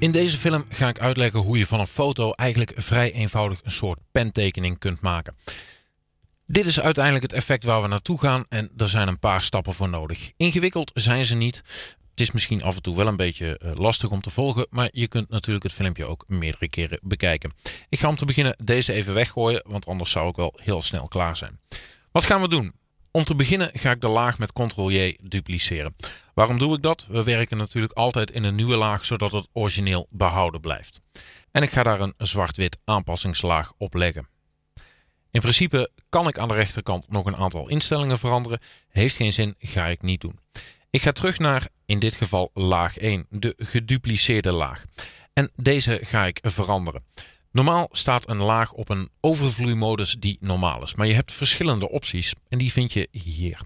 In deze film ga ik uitleggen hoe je van een foto eigenlijk vrij eenvoudig een soort pentekening kunt maken. Dit is uiteindelijk het effect waar we naartoe gaan en er zijn een paar stappen voor nodig. Ingewikkeld zijn ze niet. Het is misschien af en toe wel een beetje eh, lastig om te volgen, maar je kunt natuurlijk het filmpje ook meerdere keren bekijken. Ik ga om te beginnen deze even weggooien, want anders zou ik wel heel snel klaar zijn. Wat gaan we doen? Om te beginnen ga ik de laag met Ctrl-J dupliceren. Waarom doe ik dat? We werken natuurlijk altijd in een nieuwe laag, zodat het origineel behouden blijft. En ik ga daar een zwart-wit aanpassingslaag op leggen. In principe kan ik aan de rechterkant nog een aantal instellingen veranderen. Heeft geen zin, ga ik niet doen. Ik ga terug naar, in dit geval laag 1, de gedupliceerde laag. En deze ga ik veranderen. Normaal staat een laag op een overvloeimodus die normaal is. Maar je hebt verschillende opties en die vind je hier.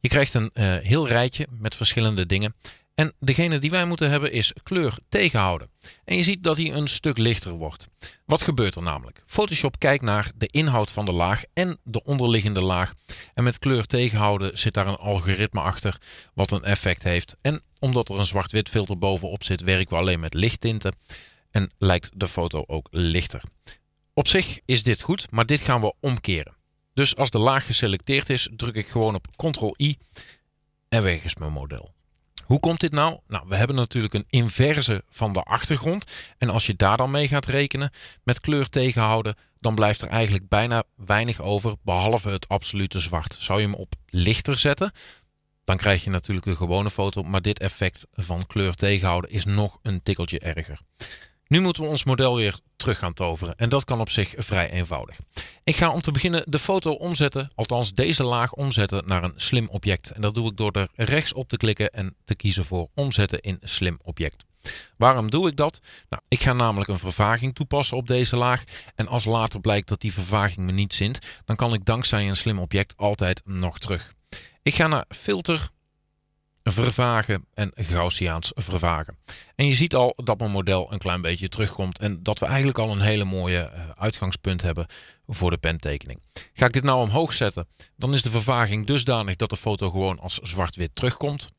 Je krijgt een eh, heel rijtje met verschillende dingen. En degene die wij moeten hebben is kleur tegenhouden. En je ziet dat hij een stuk lichter wordt. Wat gebeurt er namelijk? Photoshop kijkt naar de inhoud van de laag en de onderliggende laag. En met kleur tegenhouden zit daar een algoritme achter wat een effect heeft. En omdat er een zwart-wit filter bovenop zit, werken we alleen met lichttinten en lijkt de foto ook lichter. Op zich is dit goed, maar dit gaan we omkeren. Dus als de laag geselecteerd is, druk ik gewoon op Ctrl-I en weg is mijn model. Hoe komt dit nou? Nou, we hebben natuurlijk een inverse van de achtergrond. En als je daar dan mee gaat rekenen met kleur tegenhouden, dan blijft er eigenlijk bijna weinig over, behalve het absolute zwart. Zou je hem op lichter zetten, dan krijg je natuurlijk een gewone foto, maar dit effect van kleur tegenhouden is nog een tikkeltje erger. Nu moeten we ons model weer terug gaan toveren en dat kan op zich vrij eenvoudig. Ik ga om te beginnen de foto omzetten, althans deze laag omzetten naar een slim object. En dat doe ik door er rechts op te klikken en te kiezen voor omzetten in slim object. Waarom doe ik dat? Nou, ik ga namelijk een vervaging toepassen op deze laag. En als later blijkt dat die vervaging me niet zint, dan kan ik dankzij een slim object altijd nog terug. Ik ga naar filter, vervagen en Gaussiaans vervagen. En je ziet al dat mijn model een klein beetje terugkomt en dat we eigenlijk al een hele mooie eh, uitgangspunt hebben voor de pentekening. Ga ik dit nou omhoog zetten, dan is de vervaging dusdanig dat de foto gewoon als zwart-wit terugkomt.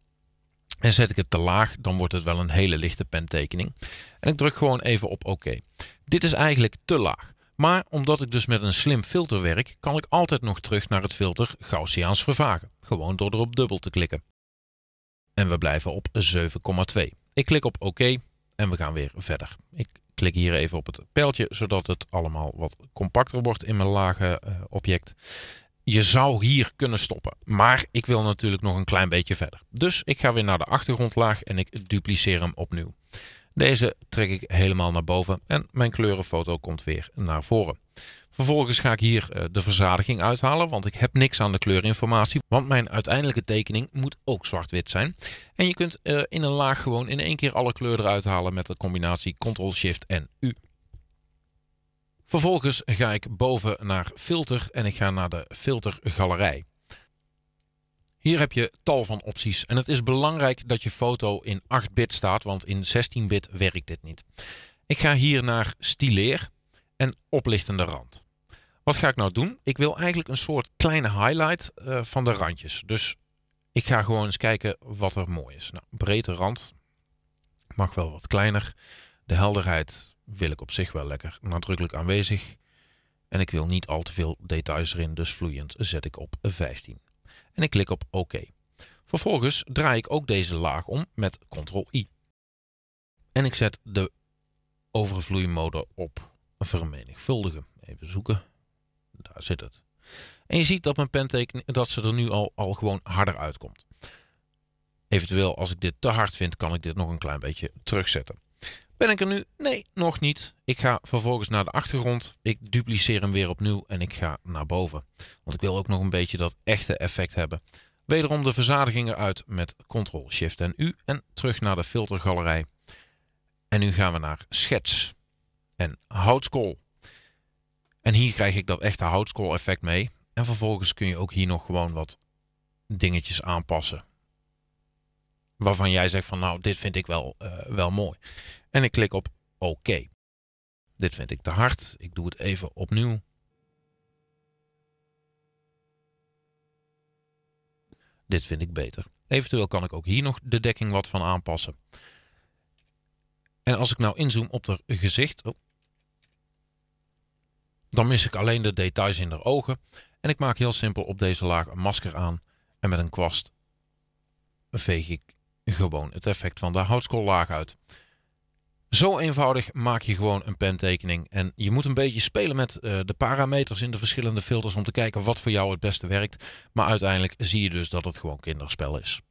En zet ik het te laag, dan wordt het wel een hele lichte pentekening. En ik druk gewoon even op oké. Dit is eigenlijk te laag. Maar omdat ik dus met een slim filter werk, kan ik altijd nog terug naar het filter Gaussiaans vervagen. Gewoon door erop dubbel te klikken en we blijven op 7,2. Ik klik op OK en we gaan weer verder. Ik klik hier even op het pijltje, zodat het allemaal wat compacter wordt in mijn lage eh, object. Je zou hier kunnen stoppen, maar ik wil natuurlijk nog een klein beetje verder. Dus ik ga weer naar de achtergrondlaag en ik dupliceer hem opnieuw. Deze trek ik helemaal naar boven en mijn kleurenfoto komt weer naar voren. Vervolgens ga ik hier eh, de verzadiging uithalen, want ik heb niks aan de kleurinformatie, want mijn uiteindelijke tekening moet ook zwart-wit zijn. En je kunt eh, in een laag gewoon in één keer alle kleuren uithalen met de combinatie Ctrl-Shift en U. Vervolgens ga ik boven naar filter en ik ga naar de filtergalerij. Hier heb je tal van opties en het is belangrijk dat je foto in 8-bit staat, want in 16-bit werkt dit niet. Ik ga hier naar stileer en oplichtende rand. Wat ga ik nou doen? Ik wil eigenlijk een soort kleine highlight eh, van de randjes. Dus ik ga gewoon eens kijken wat er mooi is. Nou, breedte rand mag wel wat kleiner. De helderheid wil ik op zich wel lekker nadrukkelijk aanwezig. En ik wil niet al te veel details erin, dus vloeiend zet ik op 15 en ik klik op OK. Vervolgens draai ik ook deze laag om met Ctrl-I. En ik zet de overvloeimode op vermenigvuldigen. Even zoeken. Daar zit het. En je ziet dat mijn pentekening, dat ze er nu al, al gewoon harder uitkomt. Eventueel als ik dit te hard vind, kan ik dit nog een klein beetje terugzetten. Ben ik er nu? Nee, nog niet. Ik ga vervolgens naar de achtergrond. Ik dupliceer hem weer opnieuw en ik ga naar boven. Want ik wil ook nog een beetje dat echte effect hebben. Wederom de verzadigingen uit met Ctrl, Shift en U. En terug naar de filtergalerij. En nu gaan we naar schets. En houtskool. En hier krijg ik dat echte houtskool effect mee. En vervolgens kun je ook hier nog gewoon wat dingetjes aanpassen waarvan jij zegt van nou, dit vind ik wel, eh, wel mooi. En ik klik op oké. Dit vind ik te hard. Ik doe het even opnieuw. Dit vind ik beter. Eventueel kan ik ook hier nog de dekking wat van aanpassen. En als ik nou inzoom op haar gezicht, oh, dan mis ik alleen de details in haar ogen. En ik maak heel simpel op deze laag een masker aan en met een kwast veeg ik gewoon het effect van de houtskoollaag uit. Zo eenvoudig maak je gewoon een pentekening. En je moet een beetje spelen met eh, de parameters in de verschillende filters om te kijken wat voor jou het beste werkt. Maar uiteindelijk zie je dus dat het gewoon kinderspel is.